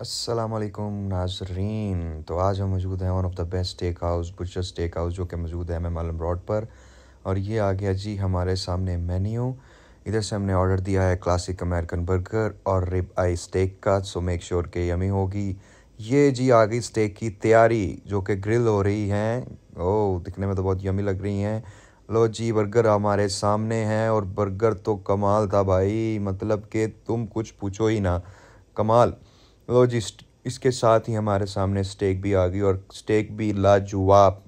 असलकुम नाजरीन तो आज हम मौजूद हैं one of the best steak house butcher steak house जो कि मौजूद है एम एम रोड पर और ये आ गया जी हमारे सामने मेन्यू इधर से हमने ऑर्डर दिया है क्लासिक अमेरिकन बर्गर और रिब आई स्टेक का सो मेक श्योर के यमी होगी ये जी आ गई स्टेक की तैयारी जो कि ग्रिल हो रही हैं ओ oh, दिखने में तो बहुत यमी लग रही हैं लो जी बर्गर हमारे सामने हैं और बर्गर तो कमाल था भाई मतलब कि तुम कुछ पूछो ही ना कमाल लो जी इसके साथ ही हमारे सामने स्टेक भी आ गई और स्टेक भी लाजवाब